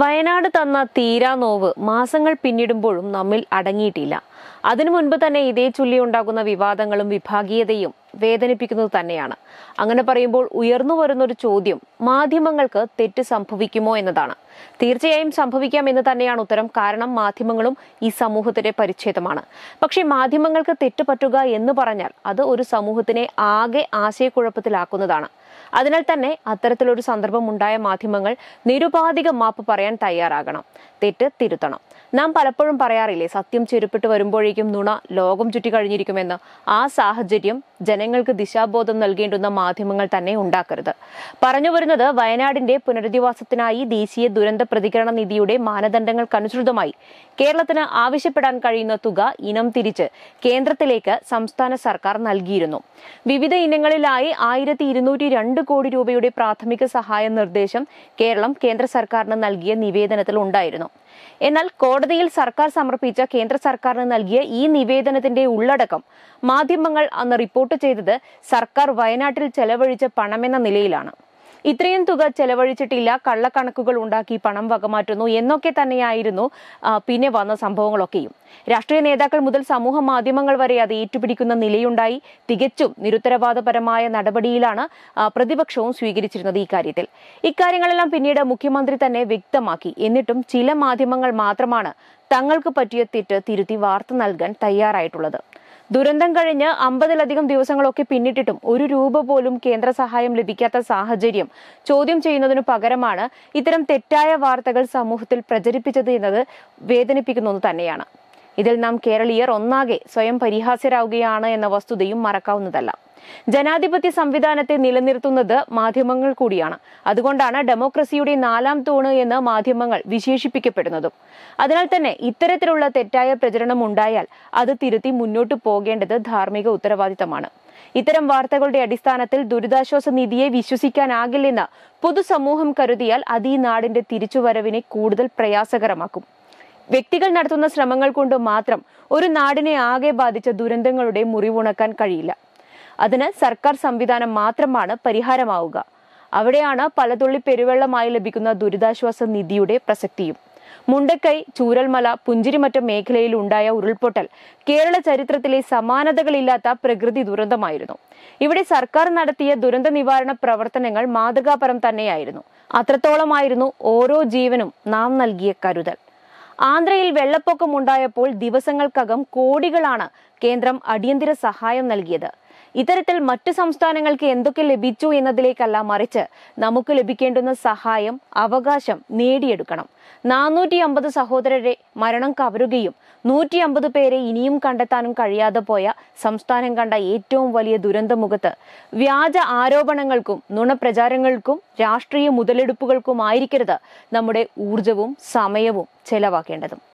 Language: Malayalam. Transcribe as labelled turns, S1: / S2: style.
S1: വയനാട് തന്ന തീരാനോവ് മാസങ്ങൾ പിന്നിടുമ്പോഴും നമ്മിൽ അടങ്ങിയിട്ടില്ല അതിനു മുൻപ് തന്നെ ഇതേ ഉണ്ടാകുന്ന വിവാദങ്ങളും വിഭാഗീയതയും വേദനിപ്പിക്കുന്നത് തന്നെയാണ് അങ്ങനെ പറയുമ്പോൾ ഉയർന്നു വരുന്ന ഒരു ചോദ്യം മാധ്യമങ്ങൾക്ക് തെറ്റ് സംഭവിക്കുമോ എന്നതാണ് തീർച്ചയായും സംഭവിക്കാം എന്ന് തന്നെയാണ് ഉത്തരം കാരണം മാധ്യമങ്ങളും ഈ സമൂഹത്തിന്റെ പരിച്ഛേദമാണ് പക്ഷേ മാധ്യമങ്ങൾക്ക് തെറ്റ് പറ്റുക എന്ന് പറഞ്ഞാൽ അത് ഒരു സമൂഹത്തിനെ ആകെ ആശയക്കുഴപ്പത്തിലാക്കുന്നതാണ് അതിനാൽ തന്നെ അത്തരത്തിലൊരു ഉണ്ടായ മാധ്യമങ്ങൾ നിരുപാധിക മാപ്പ് പറയാൻ തയ്യാറാകണം തെറ്റ് തിരുത്തണം നാം പലപ്പോഴും പറയാറില്ലേ സത്യം ചെരുപ്പിട്ട് വരുമ്പോഴേക്കും നുണ ലോകം ചുറ്റി കഴിഞ്ഞിരിക്കുമെന്ന് ആ സാഹചര്യം ജന ജനങ്ങൾക്ക് ദിശാബോധം നൽകേണ്ടുന്ന മാധ്യമങ്ങൾ തന്നെ ഉണ്ടാക്കരുത് പറഞ്ഞു വരുന്നത് വയനാടിന്റെ പുനരധിവാസത്തിനായി ദേശീയ ദുരന്ത പ്രതികരണ നിധിയുടെ മാനദണ്ഡങ്ങൾക്കനുസൃതമായി കേരളത്തിന് ആവശ്യപ്പെടാൻ കഴിയുന്ന തുക ഇനം തിരിച്ച് കേന്ദ്രത്തിലേക്ക് സംസ്ഥാന സർക്കാർ നൽകിയിരുന്നു വിവിധ ഇനങ്ങളിലായി ആയിരത്തി ഇരുന്നൂറ്റി രണ്ട് കോടി രൂപയുടെ പ്രാഥമിക സഹായ നിർദ്ദേശം കേരളം കേന്ദ്ര സർക്കാരിന് നൽകിയ നിവേദനത്തിൽ ഉണ്ടായിരുന്നു എന്നാൽ കോടതിയിൽ സർക്കാർ സമർപ്പിച്ച കേന്ദ്ര സർക്കാരിന് നൽകിയ ഈ നിവേദനത്തിന്റെ ഉള്ളടക്കം മാധ്യമങ്ങൾ അന്ന് റിപ്പോർട്ട് ചെയ്തത് സർക്കാർ വയനാട്ടിൽ ചെലവഴിച്ച പണമെന്ന നിലയിലാണ് ഇത്രയും തുക ചെലവഴിച്ചിട്ടില്ല കള്ളക്കണക്കുകൾ ഉണ്ടാക്കി പണം വകമാറ്റുന്നു എന്നൊക്കെ തന്നെയായിരുന്നു പിന്നെ വന്ന സംഭവങ്ങളൊക്കെയും രാഷ്ട്രീയ നേതാക്കൾ മുതൽ സമൂഹ മാധ്യമങ്ങൾ വരെ അത് ഏറ്റുപിടിക്കുന്ന നിലയുണ്ടായി തികച്ചും നിരുത്തരവാദപരമായ നടപടിയിലാണ് പ്രതിപക്ഷവും സ്വീകരിച്ചിരുന്നത് ഇക്കാര്യത്തിൽ ഇക്കാര്യങ്ങളെല്ലാം പിന്നീട് മുഖ്യമന്ത്രി തന്നെ വ്യക്തമാക്കി എന്നിട്ടും ചില മാധ്യമങ്ങൾ മാത്രമാണ് തങ്ങൾക്ക് പറ്റിയ തെറ്റ് തിരുത്തി വാർത്ത നൽകാൻ തയ്യാറായിട്ടുള്ളത് ദുരന്തം കഴിഞ്ഞ് അമ്പതിലധികം ദിവസങ്ങളൊക്കെ പിന്നിട്ടിട്ടും ഒരു രൂപ പോലും കേന്ദ്ര സഹായം ലഭിക്കാത്ത സാഹചര്യം ചോദ്യം ചെയ്യുന്നതിനു പകരമാണ് ഇത്തരം തെറ്റായ വാർത്തകൾ സമൂഹത്തിൽ പ്രചരിപ്പിച്ചത് എന്നത് വേദനിപ്പിക്കുന്നൊന്ന് തന്നെയാണ് ഇതിൽ നാം കേരളീയർ ഒന്നാകെ സ്വയം പരിഹാസ്യരാകുകയാണ് എന്ന വസ്തുതയും മറക്കാവുന്നതല്ല ജനാധിപത്യ സംവിധാനത്തെ നിലനിർത്തുന്നത് മാധ്യമങ്ങൾ കൂടിയാണ് അതുകൊണ്ടാണ് ഡെമോക്രസിയുടെ നാലാം തൂണ് എന്ന് മാധ്യമങ്ങൾ വിശേഷിപ്പിക്കപ്പെടുന്നതും അതിനാൽ തന്നെ ഇത്തരത്തിലുള്ള തെറ്റായ പ്രചരണം ഉണ്ടായാൽ അത് തിരുത്തി മുന്നോട്ടു പോകേണ്ടത് ധാർമ്മിക ഉത്തരവാദിത്തമാണ് ഇത്തരം വാർത്തകളുടെ അടിസ്ഥാനത്തിൽ ദുരിതാശ്വാസ നിധിയെ വിശ്വസിക്കാനാകില്ലെന്ന് പൊതുസമൂഹം കരുതിയാൽ അത് ഈ നാടിന്റെ തിരിച്ചുവരവിനെ കൂടുതൽ പ്രയാസകരമാക്കും വ്യക്തികൾ നടത്തുന്ന ശ്രമങ്ങൾ കൊണ്ട് മാത്രം ഒരു നാടിനെ ആകെ ബാധിച്ച ദുരന്തങ്ങളുടെ മുറിവുണക്കാൻ കഴിയില്ല അതിന് സർക്കാർ സംവിധാനം മാത്രമാണ് പരിഹാരമാവുക അവിടെയാണ് പലതുള്ളി പെരുവെള്ളമായി ലഭിക്കുന്ന ദുരിതാശ്വാസ നിധിയുടെ പ്രസക്തിയും മുണ്ടക്കൈ ചൂരൽമല പുഞ്ചിരിമറ്റം മേഖലയിൽ ഉണ്ടായ ഉരുൾപൊട്ടൽ കേരള ചരിത്രത്തിലെ സമാനതകളില്ലാത്ത പ്രകൃതി ദുരന്തമായിരുന്നു ഇവിടെ സർക്കാർ നടത്തിയ ദുരന്ത നിവാരണ പ്രവർത്തനങ്ങൾ മാതൃകാപരം തന്നെയായിരുന്നു അത്രത്തോളമായിരുന്നു ഓരോ ജീവനും നാം നൽകിയ കരുതൽ ആന്ധ്രയിൽ വെള്ളപ്പൊക്കമുണ്ടായപ്പോൾ ദിവസങ്ങൾക്കകം കോടികളാണ് കേന്ദ്രം അടിയന്തര സഹായം നൽകിയത് ഇത്തരത്തിൽ മറ്റു സംസ്ഥാനങ്ങൾക്ക് എന്തൊക്കെ ലഭിച്ചു എന്നതിലേക്കല്ല മറിച്ച് നമുക്ക് ലഭിക്കേണ്ടുന്ന സഹായം അവകാശം നേടിയെടുക്കണം നാനൂറ്റി അമ്പത് സഹോദരരെ മരണം കവരുകയും നൂറ്റി അമ്പത് പേരെ ഇനിയും കണ്ടെത്താനും കഴിയാതെ പോയ സംസ്ഥാനം കണ്ട ഏറ്റവും വലിയ ദുരന്തമുഖത്ത് വ്യാജ ആരോപണങ്ങൾക്കും നുണപ്രചാരങ്ങൾക്കും രാഷ്ട്രീയ മുതലെടുപ്പുകൾക്കുമായിരിക്കരുത് നമ്മുടെ ഊർജവും സമയവും ചെലവാക്കേണ്ടതും